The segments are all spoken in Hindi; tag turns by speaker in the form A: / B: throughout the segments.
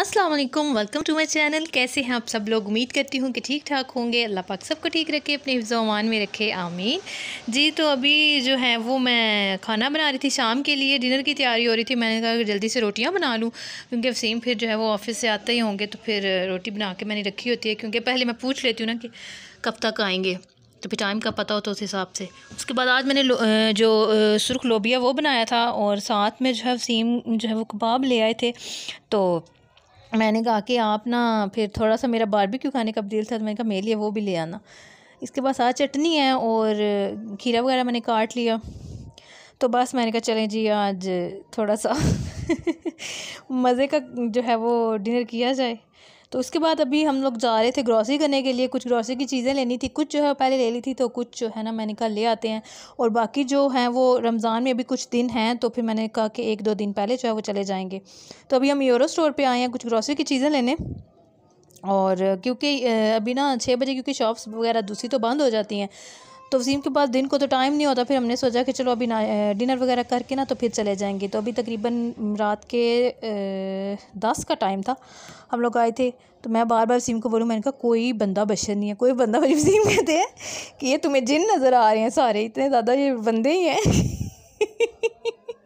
A: अस्सलाम वालेकुम वेलकम टू माय चैनल कैसे हैं आप सब लोग उम्मीद करती हूँ कि ठीक ठाक होंगे अल्लाह पाक सबको ठीक रखे अपने हिफ्ज़ोमान में रखे आमीन जी तो अभी जो है वो मैं खाना बना रही थी शाम के लिए डिनर की तैयारी हो रही थी मैंने कहा जल्दी से रोटियाँ बना लूँ क्योंकि वसीम फिर जो है वो ऑफिस से आते ही होंगे तो फिर रोटी बना के मैंने रखी होती है क्योंकि पहले मैं पूछ लेती हूँ ना कि कब तक आएँगे तो फिर टाइम का पता हो तो उस हिसाब से उसके बाद आज मैंने जो सुर्ख लोबिया वो बनाया था और साथ में जो है वसीम जो है वो कबाब ले आए थे तो मैंने कहा कि आप ना फिर थोड़ा सा मेरा बारबेक्यू खाने का दिल था तो मैंने कहा मेरे लिए वो भी ले आना इसके पास आज चटनी है और खीरा वगैरह मैंने काट लिया तो बस मैंने कहा चलें जी आज थोड़ा सा मज़े का जो है वो डिनर किया जाए तो उसके बाद अभी हम लोग जा रहे थे ग्रॉसरी करने के लिए कुछ ग्रॉसरी की चीज़ें लेनी थी कुछ जो है पहले ले ली थी तो कुछ जो है ना मैंने कहा ले आते हैं और बाकी जो हैं वो रमज़ान में अभी कुछ दिन हैं तो फिर मैंने कहा कि एक दो दिन पहले जो है वो चले जाएँगे तो अभी हम यूरो स्टोर पर आए हैं कुछ ग्रॉसरी की चीज़ें लेने और क्योंकि अभी ना छः बजे क्योंकि शॉप्स वगैरह दूसरी तो बंद हो जाती हैं तो वसीम के पास दिन को तो टाइम नहीं होता फिर हमने सोचा कि चलो अभी ना डिनर वगैरह करके ना तो फिर चले जाएंगे तो अभी तकरीबन रात के दस का टाइम था हम लोग आए थे तो मैं बार बार वसीम को बोलूँ मैंने कहा कोई बंदा बशर नहीं है कोई बंदा वसीम कहते हैं कि ये तुम्हें जिन नज़र आ रहे हैं सारे इतने ज़्यादा ये बंदे ही हैं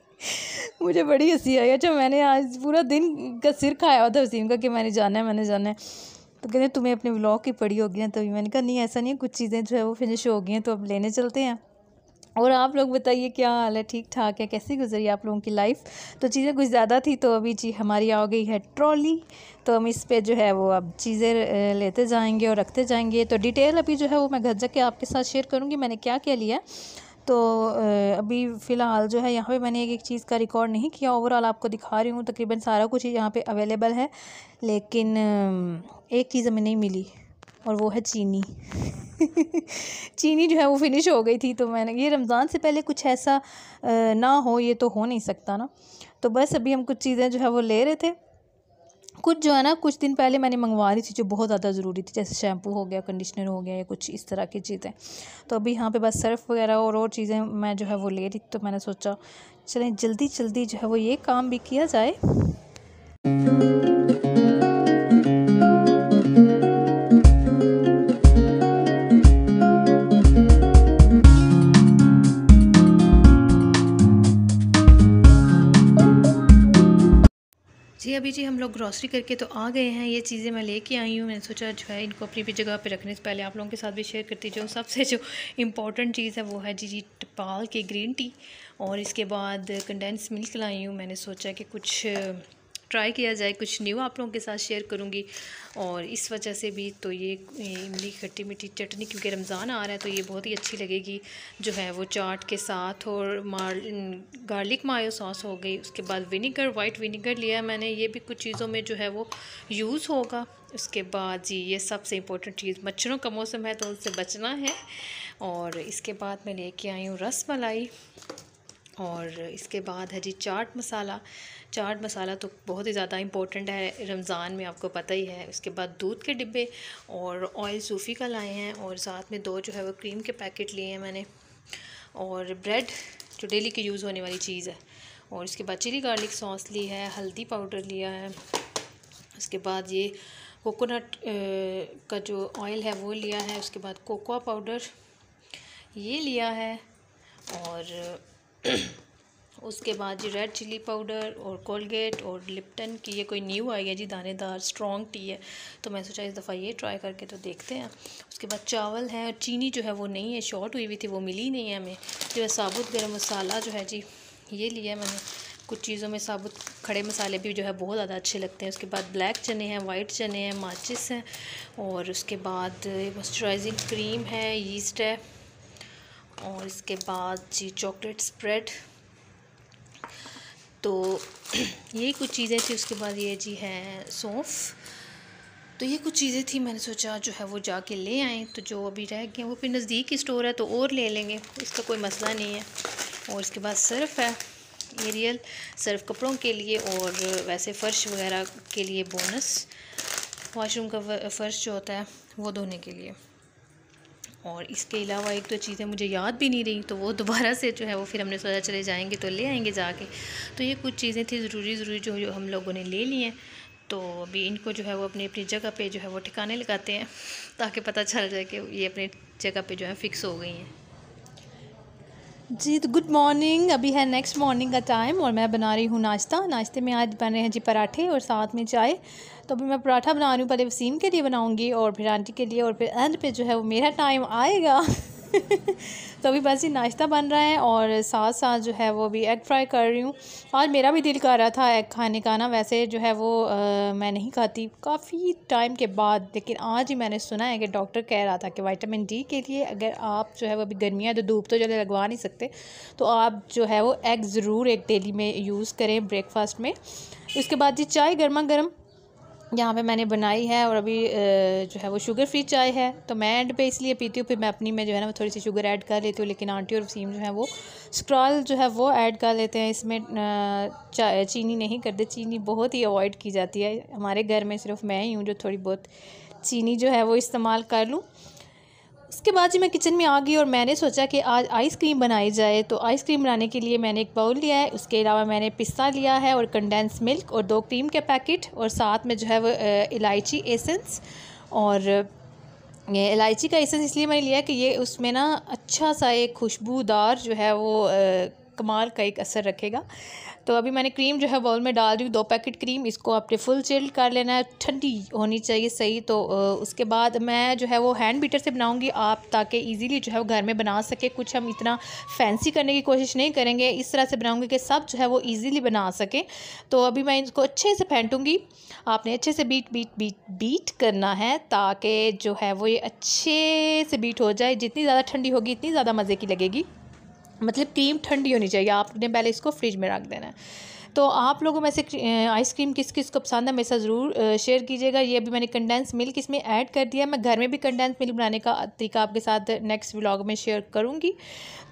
A: मुझे बड़ी हंसी आई अच्छा मैंने आज पूरा दिन का सिर खाया हुआ था वसीम का कि मैंने जाना है मैंने जाना है तो कहते तुम्हें अपने ब्लॉग की पड़ी होगी ना तभी मैंने कहा नहीं ऐसा नहीं है कुछ चीज़ें जो है वो फिनिश हो गई हैं तो अब लेने चलते हैं और आप लोग बताइए क्या हाल है ठीक ठाक है कैसी गुजरी आप लोगों की लाइफ तो चीज़ें कुछ ज़्यादा थी तो अभी जी हमारी आ गई है ट्रॉली तो हम इस पे जो है वो अब चीज़ें लेते जाएंगे और रखते जाएंगे तो डिटेल अभी जो है वो मैं घर जाके आपके साथ शेयर करूँगी मैंने क्या क्या लिया तो अभी फ़िलहाल जो है यहाँ पे मैंने एक एक चीज़ का रिकॉर्ड नहीं किया ओवरऑल आपको दिखा रही हूँ तकरीबन सारा कुछ यहाँ पे अवेलेबल है लेकिन एक चीज़ हमें नहीं मिली और वो है चीनी चीनी जो है वो फिनिश हो गई थी तो मैंने ये रमज़ान से पहले कुछ ऐसा ना हो ये तो हो नहीं सकता ना तो बस अभी हम कुछ चीज़ें जो है वो ले रहे थे कुछ जो है ना कुछ दिन पहले मैंने मंगवा रही थी जो बहुत ज़्यादा ज़रूरी थी जैसे शैम्पू हो गया कंडीशनर हो गया या कुछ इस तरह की चीज़ें तो अभी यहाँ पे बस सर्फ़ वगैरह और और चीज़ें मैं जो है वो ले रही तो मैंने सोचा चलें जल्दी जल्दी जो है वो ये काम भी किया जाए जी अभी जी हम लोग ग्रॉसरी करके तो आ गए हैं ये चीज़ें मैं लेके आई हूँ मैंने सोचा जो है इनको अपनी भी जगह पे रखने से पहले आप लोगों के साथ भी शेयर करती जाऊँ सबसे जो इम्पोर्टेंट चीज़ है वो है जी जी टपाल के ग्रीन टी और इसके बाद कंडेंस मिल्क लाई हूँ मैंने सोचा कि कुछ ट्राई किया जाए कुछ न्यू आप लोगों के साथ शेयर करूँगी और इस वजह से भी तो ये इमली खट्टी मीठी चटनी क्योंकि रमज़ान आ रहा है तो ये बहुत ही अच्छी लगेगी जो है वो चाट के साथ और मार गार्लिक मायो सॉस हो गई उसके बाद विनीगर वाइट विनीगर लिया मैंने ये भी कुछ चीज़ों में जो है वो यूज़ होगा उसके बाद जी ये सबसे इम्पोर्टेंट चीज़ मच्छरों का मौसम है तो उनसे बचना है और इसके बाद मैं लेके आई हूँ रस मलाई और इसके बाद है जी चाट मसाला चाट मसाला तो बहुत ही ज़्यादा इम्पोर्टेंट है रमज़ान में आपको पता ही है उसके बाद दूध के डिब्बे और ऑयल सूफ़ी का लाए हैं और साथ में दो जो है वो क्रीम के पैकेट लिए हैं मैंने और ब्रेड जो डेली के यूज़ होने वाली चीज़ है और इसके बाद चिली गार्लिक सॉस ली है हल्दी पाउडर लिया है उसके बाद ये कोकोनट का जो ऑयल है वो लिया है उसके बाद कोकोआ पाउडर ये लिया है और उसके बाद जी रेड चिली पाउडर और कोलगेट और लिप्टन की ये कोई न्यू आई है जी दानेदार स्ट्रॉन्ग टी है तो मैं सोचा इस दफ़ा ये ट्राई करके तो देखते हैं उसके बाद चावल है और चीनी जो है वो नहीं है शॉर्ट हुई हुई थी वो मिली नहीं है हमें जो है साबुत गर्म मसाला जो है जी ये लिया मैंने कुछ चीज़ों में साबुत खड़े मसाले भी जो है बहुत ज़्यादा अच्छे लगते हैं उसके बाद ब्लैक चने हैं वाइट चने हैं माचिस हैं और उसके बाद मॉइस्चराइजिंग क्रीम है यीस्ट है और इसके बाद जी चॉकलेट स्प्रेड तो यही कुछ चीज़ें थी उसके बाद ये जी है सौंफ तो ये कुछ चीज़ें थी मैंने सोचा जो है वो जाके ले आएँ तो जो अभी रह गए वो फिर नज़दीक ही स्टोर है तो और ले लेंगे इसका कोई मसला नहीं है और इसके बाद सर्फ़ है एरियल सर्फ कपड़ों के लिए और वैसे फ़र्श वगैरह के लिए बोनस वाशरूम का फ़र्श जो होता है वो धोने के लिए और इसके अलावा एक तो चीज़ें मुझे याद भी नहीं रही तो वो दोबारा से जो है वो फिर हमने सोचा चले जाएंगे तो ले आएंगे जाके तो ये कुछ चीज़ें थी ज़रूरी ज़रूरी जो, जो हम लोगों ने ले ली हैं तो अभी इनको जो है वो अपनी अपनी जगह पे जो है वो ठिकाने लगाते हैं ताकि पता चल जाए कि ये अपनी जगह पे जो है फ़िक्स हो गई हैं जी तो गुड मॉर्निंग अभी है नेक्स्ट मॉर्निंग का टाइम और मैं बना रही हूँ नाश्ता नाश्ते में आज बन रहे हैं जी पराठे और साथ में चाय तो अभी मैं पराठा बना रही हूँ पहले वसीम के लिए बनाऊँगी और फिर आंटी के लिए और फिर एंड पे जो है वो मेरा टाइम आएगा तो अभी बस ये नाश्ता बन रहा है और साथ साथ जो है वो भी एग फ्राई कर रही हूँ आज मेरा भी दिल कर रहा था एग खाने का ना वैसे जो है वो आ, मैं नहीं खाती काफ़ी टाइम के बाद लेकिन आज ही मैंने सुना है कि डॉक्टर कह रहा था कि वाइटामिन डी के लिए अगर आप जो है वो अभी गर्मियाँ तो धूप तो जल्दी लगवा नहीं सकते तो आप जो है वो एग ज़रूर एक डेली में यूज़ करें ब्रेकफास्ट में उसके बाद जी चाय गर्मा गर्म यहाँ पे मैंने बनाई है और अभी जो है वो शुगर फ्री चाय है तो मैं एंड पे इसलिए पीती हूँ फिर मैं अपनी में जो है ना वो थोड़ी सी शुगर ऐड कर लेती हूँ लेकिन आंटी और वसीम जो है वो स्क्रॉल जो है वो ऐड कर लेते हैं इसमें चाय चीनी नहीं करते चीनी बहुत ही अवॉइड की जाती है हमारे घर में सिर्फ मैं ही हूँ जो थोड़ी बहुत चीनी जो है वो इस्तेमाल कर लूँ उसके बाद जी मैं किचन में आ गई और मैंने सोचा कि आज आइसक्रीम बनाई जाए तो आइसक्रीम बनाने के लिए मैंने एक बाउल लिया है उसके अलावा मैंने पिस्ता लिया है और कंडेंस मिल्क और दो क्रीम के पैकेट और साथ में जो है वो इलायची एसेंस और ये इलायची का एसेंस इसलिए मैंने लिया कि ये उसमें ना अच्छा सा एक खुशबूदार जो है वो आ, कमाल का एक असर रखेगा तो अभी मैंने क्रीम जो है बॉल में डाल रही हूँ दो पैकेट क्रीम इसको आपने फुल चिल्ड कर लेना है ठंडी होनी चाहिए सही तो उसके बाद मैं जो है वो हैंड बीटर से बनाऊँगी आप ताकि इजीली जो है वो घर में बना सके कुछ हम इतना फैंसी करने की कोशिश नहीं करेंगे इस तरह से बनाऊँगी कि सब जो है वो ईज़िली बना सकें तो अभी मैं इसको अच्छे से फेंटूँगी आपने अच्छे से बीट बीट बीट बीट करना है ताकि जो है वो ये अच्छे से बीट हो जाए जितनी ज़्यादा ठंडी होगी इतनी ज़्यादा मज़े की लगेगी मतलब क्रीम ठंडी होनी चाहिए आपने पहले इसको फ्रिज में रख देना है तो आप लोगों में से आइसक्रीम किस किस को पसंद है मेरे साथ ज़रूर शेयर कीजिएगा ये अभी मैंने कंडेंस मिल्क इसमें ऐड कर दिया मैं घर में भी कंडेंस मिल्क बनाने का तरीका आपके साथ नेक्स्ट व्लॉग में शेयर करूँगी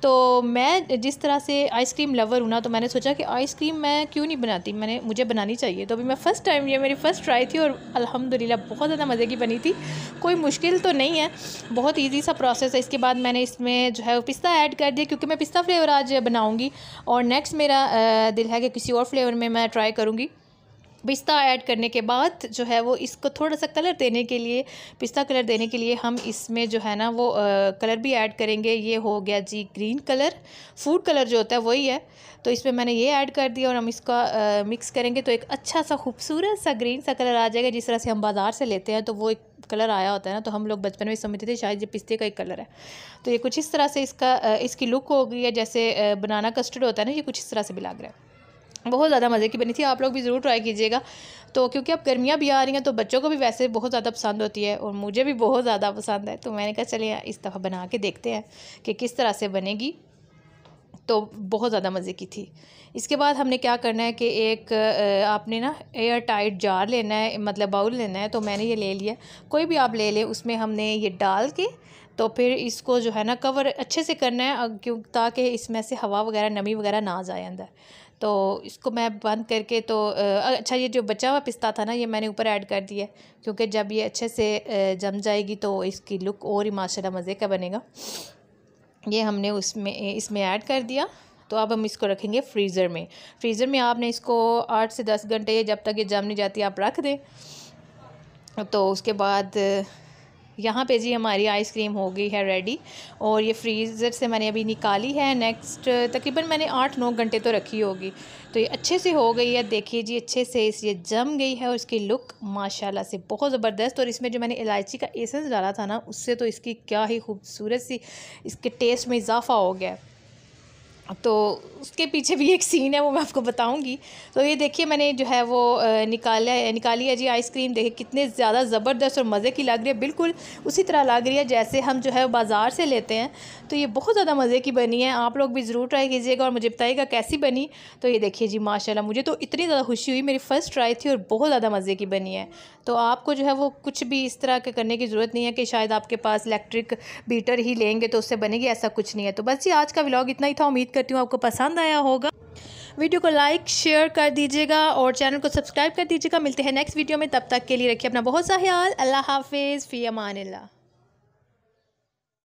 A: तो मैं जिस तरह से आइसक्रीम लवर हूँ ना तो मैंने सोचा कि आइसक्रीम मैं क्यों नहीं बनाती मैंने मुझे बनानी चाहिए तो अभी मैं फ़र्स्ट टाइम ये मेरी फ़र्स्ट ट्राई थी और अलहमदिल्ला बहुत ज़्यादा मज़े की बनी थी कोई मुश्किल तो नहीं है बहुत ईजी सा प्रोसेस है इसके बाद मैंने इसमें जो है पिस्ता ऐड कर दिया क्योंकि मैं पिस्ता फ्लेवर आज बनाऊँगी और नेक्स्ट मेरा दिल है कि किसी और फ्लेवर में मैं ट्राई करूँगी पिस्ता ऐड करने के बाद जो है वो इसको थोड़ा सा कलर देने के लिए पिस्ता कलर देने के लिए हम इसमें जो है ना वो आ, कलर भी ऐड करेंगे ये हो गया जी ग्रीन कलर फूड कलर जो होता है वही है तो इसमें मैंने ये ऐड कर दिया और हम इसका आ, मिक्स करेंगे तो एक अच्छा सा खूबसूरत सा ग्रीन सा कलर आ जाएगा जिस तरह से हम बाज़ार से लेते हैं तो वो एक कलर आया होता है ना तो हम लोग बचपन में समझते थे शायद ये पिस्ते का एक कलर है तो ये कुछ इस तरह से इसका इसकी लुक हो गई है जैसे बनाना कस्टर्ड होता है ना ये कुछ इस तरह से भी लग रहा है बहुत ज़्यादा मज़े की बनी थी आप लोग भी ज़रूर ट्राई कीजिएगा तो क्योंकि अब गर्मियाँ भी आ रही हैं तो बच्चों को भी वैसे बहुत ज़्यादा पसंद होती है और मुझे भी बहुत ज़्यादा पसंद है तो मैंने कहा चलिए इस दफ़ा बना के देखते हैं कि किस तरह से बनेगी तो बहुत ज़्यादा मज़े की थी इसके बाद हमने क्या करना है कि एक आपने ना एयर टाइट जार लेना है मतलब बाउल लेना है तो मैंने ये ले लिया कोई भी आप ले लें उसमें हमने ये डाल के तो फिर इसको जो है ना कवर अच्छे से करना है क्यों ताकि इसमें से हवा वगैरह नमी वगैरह ना जाए अंदर तो इसको मैं बंद करके तो अच्छा ये जो बचा हुआ पिस्ता था ना ये मैंने ऊपर ऐड कर दिया क्योंकि जब ये अच्छे से जम जाएगी तो इसकी लुक और ही माशाल्लाह मज़े का बनेगा ये हमने उसमें इसमें ऐड कर दिया तो अब हम इसको रखेंगे फ्रीज़र में फ्रीज़र में आपने इसको आठ से दस घंटे जब तक ये जम नहीं जाती आप रख दें तो उसके बाद यहाँ पे जी हमारी आइसक्रीम हो गई है रेडी और ये फ्रीज़र से मैंने अभी निकाली है नेक्स्ट तकरीबन मैंने आठ नौ घंटे तो रखी होगी तो ये अच्छे से हो गई है देखिए जी अच्छे से इस ये जम गई है और इसकी लुक माशाल्लाह से बहुत ज़बरदस्त और इसमें जो मैंने इलायची का एसेंस डाला था ना उससे तो इसकी क्या ही खूबसूरत सी इसके टेस्ट में इजाफा हो गया है तो उसके पीछे भी एक सीन है वो मैं आपको बताऊंगी तो ये देखिए मैंने जो है वो निकाला निकाली है जी आइसक्रीम देखिए कितने ज़्यादा ज़बरदस्त और मज़े की लग रही है बिल्कुल उसी तरह लग रही है जैसे हम जो है बाज़ार से लेते हैं तो ये बहुत ज़्यादा मज़े की बनी है आप लोग भी ज़रूर ट्राई कीजिएगा और मुझे बताइएगा कैसी बनी तो ये देखिए जी माशाला मुझे तो इतनी ज़्यादा खुशी हुई मेरी फ़र्स्ट ट्राई थी और बहुत ज़्यादा मज़े की बनी है तो आपको जो है वो कुछ भी इस तरह के करने की ज़रूरत नहीं है कि शायद आपके पास इलेक्ट्रिक बीटर ही लेंगे तो उससे बनेगी ऐसा कुछ नहीं है तो बस जी आज का व्लॉग इतना ही था उम्मीद करती हूँ आपको पसंद आया होगा वीडियो को लाइक शेयर कर दीजिएगा और चैनल को सब्सक्राइब कर दीजिएगा मिलते हैं नेक्स्ट वीडियो में तब तक के लिए रखिए अपना बहुत सा ख्याल अल्लाह हाफिज़ फ़ी अमान